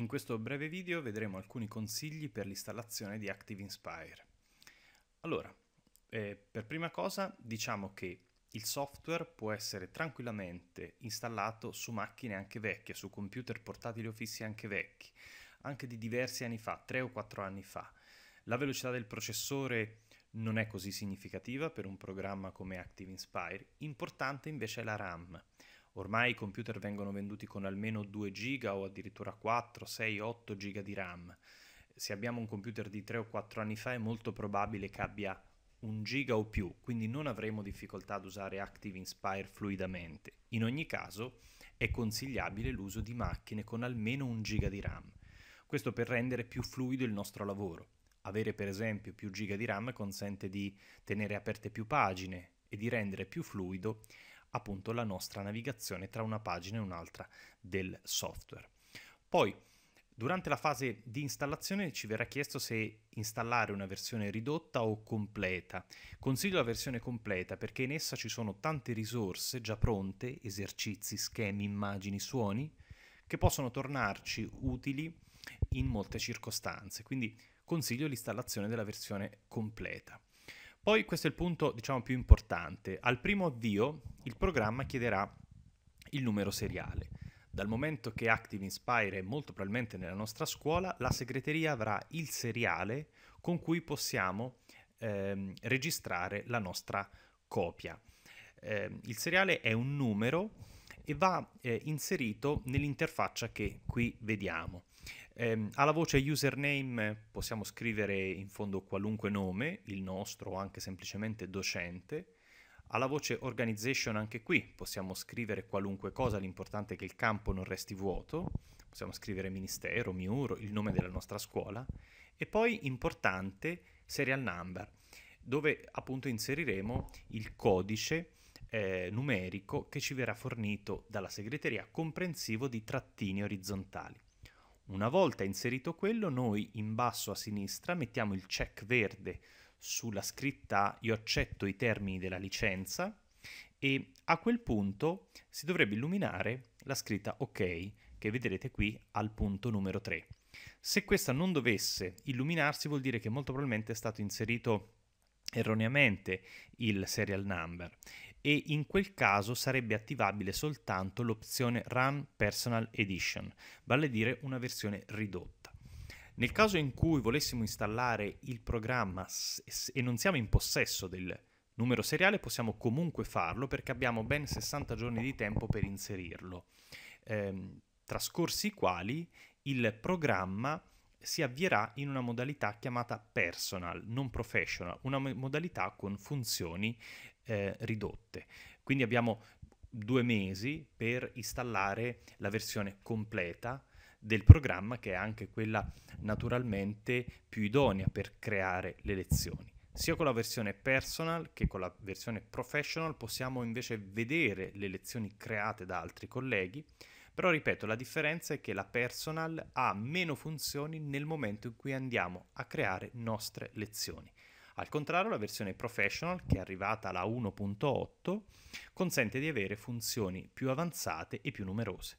In questo breve video vedremo alcuni consigli per l'installazione di Active Inspire. Allora, eh, per prima cosa diciamo che il software può essere tranquillamente installato su macchine anche vecchie, su computer portatili o fissi anche vecchi, anche di diversi anni fa, 3 o 4 anni fa. La velocità del processore non è così significativa per un programma come Active Inspire, importante invece è la RAM Ormai i computer vengono venduti con almeno 2 giga o addirittura 4, 6, 8 giga di RAM. Se abbiamo un computer di 3 o 4 anni fa è molto probabile che abbia 1 giga o più, quindi non avremo difficoltà ad usare Active Inspire fluidamente. In ogni caso è consigliabile l'uso di macchine con almeno 1 giga di RAM. Questo per rendere più fluido il nostro lavoro. Avere per esempio più giga di RAM consente di tenere aperte più pagine e di rendere più fluido appunto la nostra navigazione tra una pagina e un'altra del software. Poi Durante la fase di installazione ci verrà chiesto se installare una versione ridotta o completa. Consiglio la versione completa perché in essa ci sono tante risorse già pronte, esercizi, schemi, immagini, suoni, che possono tornarci utili in molte circostanze. Quindi consiglio l'installazione della versione completa. Poi questo è il punto diciamo, più importante. Al primo avvio il programma chiederà il numero seriale. Dal momento che Active Inspire è molto probabilmente nella nostra scuola, la segreteria avrà il seriale con cui possiamo ehm, registrare la nostra copia. Eh, il seriale è un numero e va eh, inserito nell'interfaccia che qui vediamo. Eh, alla voce username possiamo scrivere in fondo qualunque nome, il nostro o anche semplicemente docente. Alla voce organization anche qui possiamo scrivere qualunque cosa, l'importante è che il campo non resti vuoto. Possiamo scrivere ministero, miuro, il nome della nostra scuola. E poi importante serial number, dove appunto inseriremo il codice eh, numerico che ci verrà fornito dalla segreteria comprensivo di trattini orizzontali. Una volta inserito quello, noi in basso a sinistra mettiamo il check verde sulla scritta io accetto i termini della licenza e a quel punto si dovrebbe illuminare la scritta ok che vedrete qui al punto numero 3. Se questa non dovesse illuminarsi vuol dire che molto probabilmente è stato inserito erroneamente il serial number e in quel caso sarebbe attivabile soltanto l'opzione Run Personal Edition, vale a dire una versione ridotta. Nel caso in cui volessimo installare il programma e non siamo in possesso del numero seriale, possiamo comunque farlo perché abbiamo ben 60 giorni di tempo per inserirlo, ehm, trascorsi i quali il programma si avvierà in una modalità chiamata personal, non professional, una modalità con funzioni eh, ridotte. Quindi abbiamo due mesi per installare la versione completa del programma che è anche quella naturalmente più idonea per creare le lezioni. Sia con la versione personal che con la versione professional possiamo invece vedere le lezioni create da altri colleghi, però ripeto la differenza è che la personal ha meno funzioni nel momento in cui andiamo a creare nostre lezioni. Al contrario, la versione Professional, che è arrivata alla 1.8, consente di avere funzioni più avanzate e più numerose.